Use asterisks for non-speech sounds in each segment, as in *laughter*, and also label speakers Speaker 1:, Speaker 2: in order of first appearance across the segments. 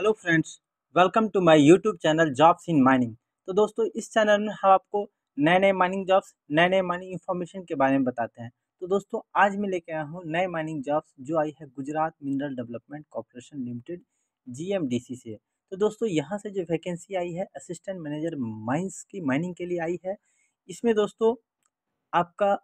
Speaker 1: hello friends welcome to my YouTube channel jobs in mining तो दोस्तों इस channel में हम आपको नए नए माइनिंग जॉब्स नए नए माइनिंग इन्फॉर्मेशन के बारे में बताते हैं तो दोस्तों आज मैं लेके आया हूँ नए माइनिंग जॉब्स जो आई है Gujarat mineral development corporation limited जी से तो दोस्तों यहाँ से जो वैकेंसी आई है असिस्टेंट मैनेजर माइंस की माइनिंग के लिए आई है इसमें दोस्तों आपका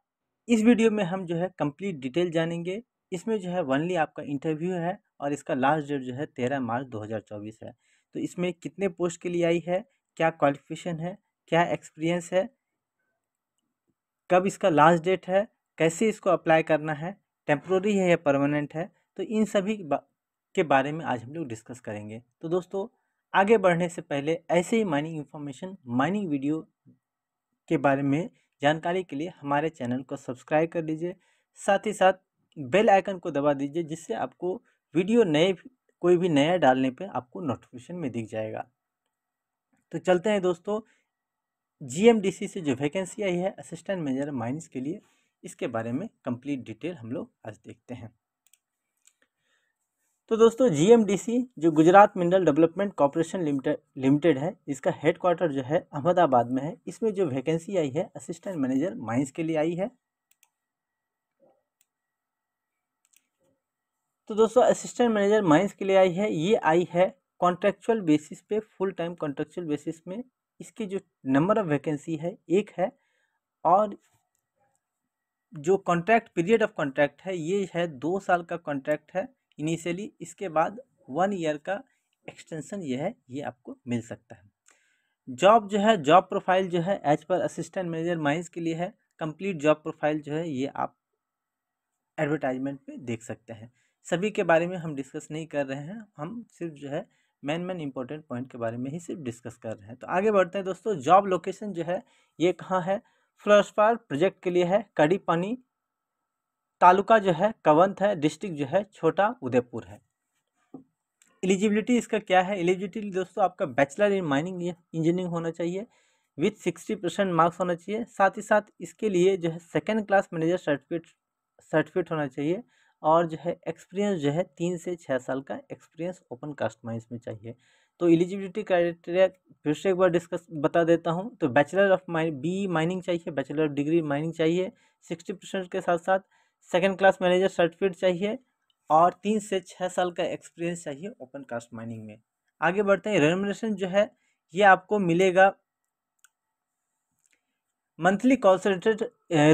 Speaker 1: इस वीडियो में हम जो है कंप्लीट डिटेल जानेंगे इसमें जो है वनली आपका इंटरव्यू है और इसका लास्ट डेट जो है तेरह मार्च दो है तो इसमें कितने पोस्ट के लिए आई है क्या क्वालिफिकेशन है क्या एक्सपीरियंस है कब इसका लास्ट डेट है कैसे इसको अप्लाई करना है टेम्प्रोरी है या परमानेंट है तो इन सभी के बारे में आज हम लोग डिस्कस करेंगे तो दोस्तों आगे बढ़ने से पहले ऐसे ही माइनिंग इन्फॉर्मेशन माइनिंग वीडियो के बारे में जानकारी के लिए हमारे चैनल को सब्सक्राइब कर लीजिए साथ ही साथ बेल आइकन को दबा दीजिए जिससे आपको वीडियो नए कोई भी नया डालने पे आपको नोटिफिकेशन में दिख जाएगा तो चलते हैं दोस्तों जीएमडीसी से जो वैकेंसी आई है असिस्टेंट मैनेजर माइंस के लिए इसके बारे में कंप्लीट डिटेल हम लोग आज देखते हैं तो दोस्तों जीएमडीसी जो Gujarat mineral development corporation limited limited है इसका हेडक्वार्टर जो है अहमदाबाद में है इसमें जो वैकेंसी आई है असिस्टेंट मैनेजर माइंस के लिए आई है तो दोस्तों असिस्टेंट मैनेजर माइंस के लिए आई है ये आई है कॉन्ट्रेक्चुअल बेसिस पे फुल टाइम कॉन्ट्रेक्चुअल बेसिस में इसकी जो नंबर ऑफ वैकेंसी है एक है और जो कॉन्ट्रैक्ट पीरियड ऑफ कॉन्ट्रैक्ट है ये है दो साल का कॉन्ट्रैक्ट है इनिशियली इसके बाद वन ईयर का एक्सटेंशन ये है ये आपको मिल सकता है जॉब जो है जॉब प्रोफाइल जो है as per assistant manager mines के लिए है कंप्लीट जॉब प्रोफाइल जो है ये आप एडवर्टाइजमेंट पे देख सकते हैं सभी के बारे में हम डिस्कस नहीं कर रहे हैं हम सिर्फ जो है मेन मेन इंपॉर्टेंट पॉइंट के बारे में ही सिर्फ डिस्कस कर रहे हैं तो आगे बढ़ते हैं दोस्तों जॉब लोकेशन जो है ये कहाँ है फ्लोस्पार प्रोजेक्ट के लिए है कड़ीपानी तालुका जो है कवंत है डिस्ट्रिक्ट जो है छोटा उदयपुर है एलिजिबिलिटी इसका क्या है एलिजिबिलिटी दोस्तों आपका बैचलर इन माइनिंग इंजीनियरिंग होना चाहिए विथ सिक्सटी परसेंट मार्क्स होना चाहिए साथ ही साथ इसके लिए जो है second class manager certificate certificate होना चाहिए और जो है एक्सपीरियंस जो है तीन से छः साल का एक्सपीरियंस ओपन कास्ट में चाहिए तो एलिजिबिलिटी क्राइटेरिया फिर से एक बार डिस्कस बता देता हूँ तो bachelor of mine B mining चाहिए बैचलर डिग्री माइनिंग चाहिए सिक्सटी परसेंट के साथ साथ सेकेंड क्लास मैनेजर सर्टिफिकेट चाहिए और तीन से छः साल का एक्सपीरियंस चाहिए ओपन कास्ट माइनिंग में आगे बढ़ते हैं रेनोमेशन जो है ये आपको मिलेगा मंथली कॉन्सेंट्रेट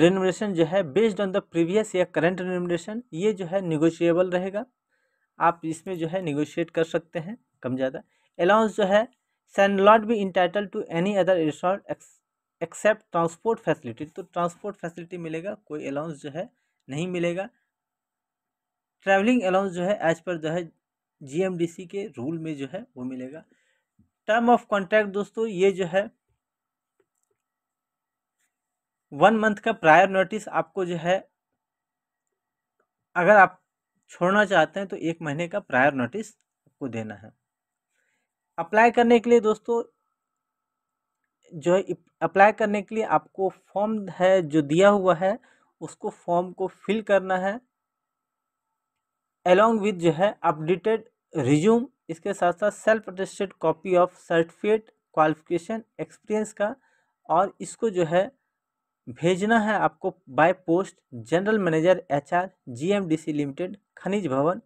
Speaker 1: रेनोमेशन जो है बेस्ड ऑन द प्रीवियस या करंट रेनोमेशन ये जो है निगोशिएबल रहेगा आप इसमें जो है निगोशिएट कर सकते हैं कम ज़्यादा अलाउंस जो है shall not be entitle to any other resort except transport facility तो ट्रांसपोर्ट फैसिलिटी मिलेगा कोई अलाउंस जो है नहीं मिलेगा ट्रैवलिंग अलाउंस जो है एज पर जो है जी के रूल में जो है वो मिलेगा टर्म ऑफ कॉन्ट्रैक्ट दोस्तों ये जो है वन मंथ का प्रायर नोटिस आपको जो है अगर आप छोड़ना चाहते हैं तो एक महीने का प्रायर नोटिस आपको देना है अप्लाई करने के लिए दोस्तों जो है अप्लाई करने के लिए आपको फॉर्म है जो दिया हुआ है उसको फॉर्म को फिल करना है एलोंग विद जो है अपडेटेड रिज्यूम इसके साथ साथ self attested copy of certificate qualification experience का और इसको जो है भेजना है आपको by post general manager H R G M D C limited Khanij Bhavan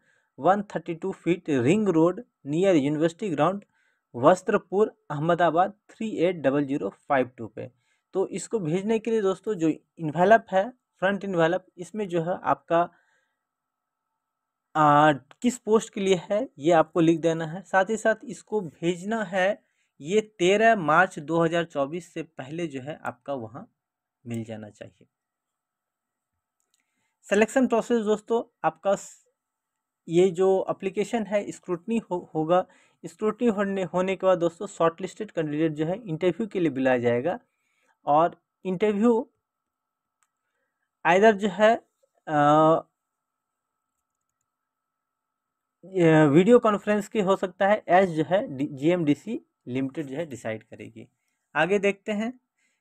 Speaker 1: one thirty two feet ring road near university ground Vastrapur Ahmedabad three eight double zero five two पे तो इसको भेजने के लिए दोस्तों जो इन्वेलप है फ्रंट इन्वेलप इसमें जो है आपका आ, किस पोस्ट के लिए है ये आपको लिख देना है साथ ही साथ इसको भेजना है ये तेरह मार्च दो हज़ार चौबीस से पहले जो है आपका वहाँ मिल जाना चाहिए सिलेक्शन प्रोसेस दोस्तों आपका ये जो अप्लीकेशन है स्क्रूटनी हो, होगा स्क्रूटनी होने होने के बाद दोस्तों शॉर्ट लिस्टेड कैंडिडेट जो है इंटरव्यू के लिए बुलाया जाएगा और इंटरव्यू आइधर जो है आ, वीडियो कॉन्फ्रेंस की हो सकता है एज जो है जीएमडीसी लिमिटेड जो है डिसाइड करेगी आगे देखते हैं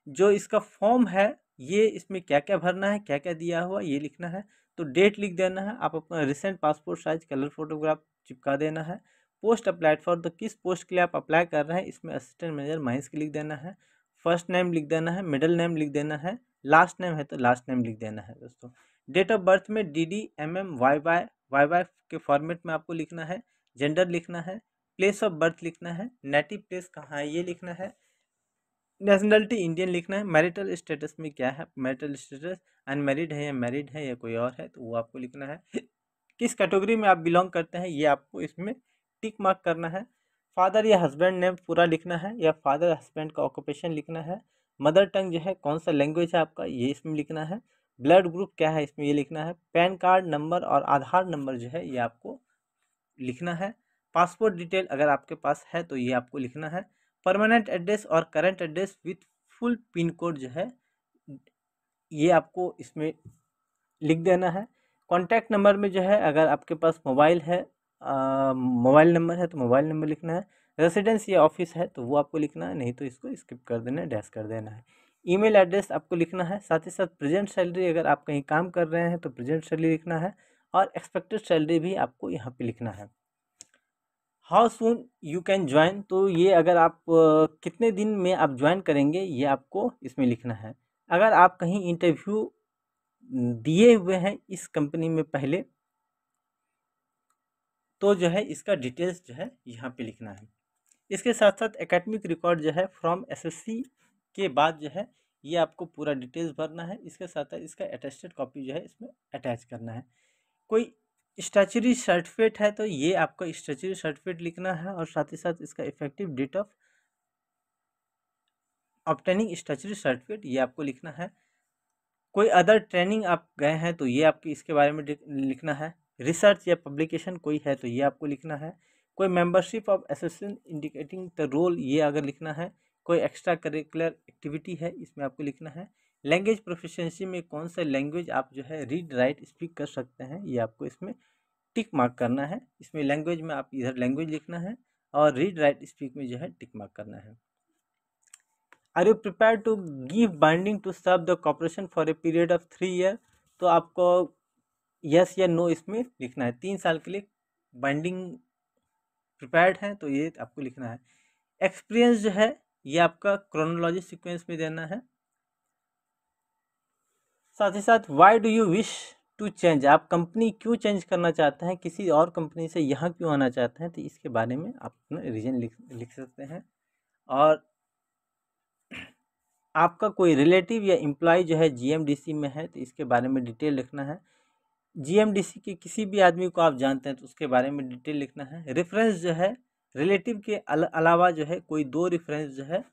Speaker 1: जो इसका फॉर्म है ये इसमें क्या क्या भरना है क्या क्या दिया हुआ ये लिखना है तो डेट लिख देना है आप अपना recent passport size colour photograph चिपका देना है पोस्ट अप्लाइड फॉर तो किस पोस्ट के लिए आप अप्लाई कर रहे हैं इसमें असिस्टेंट मैनेजर महेश के लिख देना है फर्स्ट नेम लिख देना है मिडल नेम लिख देना है लास्ट नेम है तो लास्ट नेम लिख देना है दोस्तों डेट ऑफ बर्थ में D D M M Y Y Y Y के फॉर्मेट में आपको लिखना है जेंडर लिखना है प्लेस ऑफ बर्थ लिखना है नेटिव प्लेस कहाँ है ये लिखना है नेशनलिटी इंडियन लिखना है मैरिटल स्टेटस में क्या है मैरिटल स्टेटस अनमेरिड है या मैरिड है या कोई और है तो वो आपको लिखना है *laughs* किस कैटेगरी में आप बिलोंग करते हैं ये आपको इसमें टिक मार्क करना है फादर या हस्बैंड नेम पूरा लिखना है या फादर हस्बैंड का ऑक्यूपेशन लिखना है मदर टंग जो है कौन सा लैंग्वेज है आपका ये इसमें लिखना है ब्लड ग्रुप क्या है इसमें ये लिखना है पैन कार्ड नंबर और आधार नंबर जो है ये आपको लिखना है पासपोर्ट डिटेल अगर आपके पास है तो ये आपको लिखना है परमानेंट एड्रेस और current address with full pin code जो है ये आपको इसमें लिख देना है कॉन्टैक्ट नंबर में जो है अगर आपके पास मोबाइल है मोबाइल नंबर है तो मोबाइल नंबर लिखना है रेसिडेंस या ऑफिस है तो वो आपको लिखना है नहीं तो इसको स्किप कर देना है डैश कर देना है ईमेल एड्रेस आपको लिखना है साथ ही साथ प्रेजेंट सैलरी अगर आप कहीं काम कर रहे हैं तो प्रेजेंट सैलरी लिखना है और एक्सपेक्टेड सैलरी भी आपको यहाँ पे लिखना है how soon you can join तो ये अगर आप कितने दिन में आप ज्वाइन करेंगे ये आपको इसमें लिखना है अगर आप कहीं इंटरव्यू दिए हुए हैं इस कंपनी में पहले तो जो है इसका डिटेल्स जो है यहाँ पे लिखना है इसके साथ साथ एकेडमिक रिकॉर्ड जो है फ्रॉम एसएससी के बाद जो है ये आपको पूरा डिटेल्स भरना है इसके साथ साथ इसका अटेस्टेड कॉपी जो है इसमें अटैच करना है कोई स्टैचुरी सर्टिफिकेट है तो ये आपका स्टैचरी सर्टिफिकेट लिखना है और साथ ही साथ इसका effective date of obtaining statutory certificate ये आपको लिखना है कोई अदर ट्रेनिंग आप गए हैं तो ये आपके इसके बारे में लिखना है रिसर्च या पब्लिकेशन कोई है तो ये आपको लिखना है कोई membership of association indicating the role ये अगर लिखना है कोई एक्स्ट्रा करिकुलर एक्टिविटी है इसमें आपको लिखना है लैंग्वेज प्रोफिशेंसी में कौन सा लैंग्वेज आप जो है रीड राइट स्पीक कर सकते हैं ये आपको इसमें टिक मार्क करना है इसमें लैंग्वेज में आप इधर लैंग्वेज लिखना है और रीड राइट स्पीक में जो है टिक मार्क करना है are you prepare to give binding to serve the corporation for a period of three year तो आपको यस या नो इसमें लिखना है तीन साल के लिए बाइंडिंग प्रिपेयर्ड है तो ये आपको लिखना है एक्सपीरियंस जो है ये आपका क्रोनोलॉजी सिक्वेंस में देना है साथ ही साथ why do you wish to change आप कंपनी क्यों चेंज करना चाहते हैं किसी और कंपनी से यहाँ क्यों आना चाहते हैं तो इसके बारे में आप अपना रीज़न लिख लिख सकते हैं और आपका कोई रिलेटिव या एम्प्लॉय जो है जीएमडीसी में है तो इसके बारे में डिटेल लिखना है जीएमडीसी के किसी भी आदमी को आप जानते हैं तो उसके बारे में डिटेल लिखना है रेफरेंस जो है रिलेटिव के अल, अलावा जो है कोई दो रेफरेंस जो है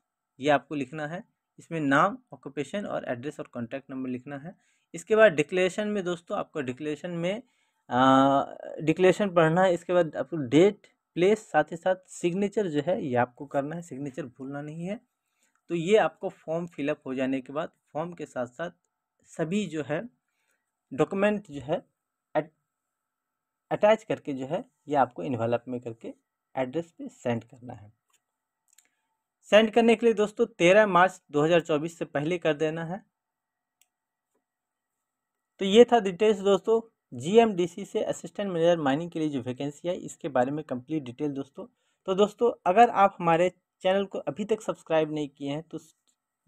Speaker 1: ये आपको लिखना है इसमें नाम ऑक्यूपेशन और एड्रेस और कॉन्टैक्ट नंबर लिखना है इसके बाद डिक्लेरेशन में दोस्तों आपको डिक्लेरेशन में डिक्लेरेशन पढ़ना है इसके बाद आपको डेट प्लेस साथ ही साथ सिग्नेचर जो है ये आपको करना है सिग्नेचर भूलना नहीं है तो ये आपको फॉर्म फिलअप हो जाने के बाद फॉर्म के साथ साथ सभी जो है डॉक्यूमेंट जो है अटैच करके जो है ये आपको इन्वेलप में करके एड्रेस पे सेंड करना है सेंड करने के लिए दोस्तों तेरह मार्च 2024 से पहले कर देना है तो ये था डिटेल्स दोस्तों जीएमडीसी से असिस्टेंट मैनेजर माइनिंग के लिए जो वैकेंसी है इसके बारे में कंप्लीट डिटेल दोस्तों तो दोस्तों अगर आप हमारे चैनल को अभी तक सब्सक्राइब नहीं किए हैं तो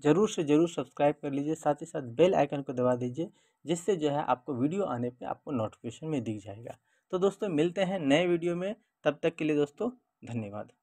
Speaker 1: ज़रूर से ज़रूर सब्सक्राइब कर लीजिए साथ ही साथ बेल आइकन को दबा दीजिए जिससे जो है आपको वीडियो आने पे आपको नोटिफिकेशन में दिख जाएगा तो दोस्तों मिलते हैं नए वीडियो में तब तक के लिए दोस्तों धन्यवाद